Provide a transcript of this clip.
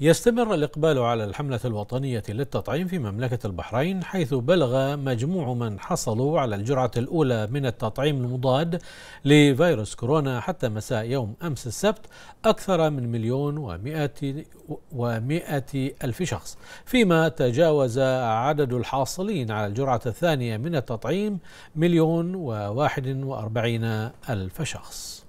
يستمر الإقبال على الحملة الوطنية للتطعيم في مملكة البحرين حيث بلغ مجموع من حصلوا على الجرعة الأولى من التطعيم المضاد لفيروس كورونا حتى مساء يوم أمس السبت أكثر من مليون ومائة, ومائة ألف شخص فيما تجاوز عدد الحاصلين على الجرعة الثانية من التطعيم مليون وواحد وأربعين ألف شخص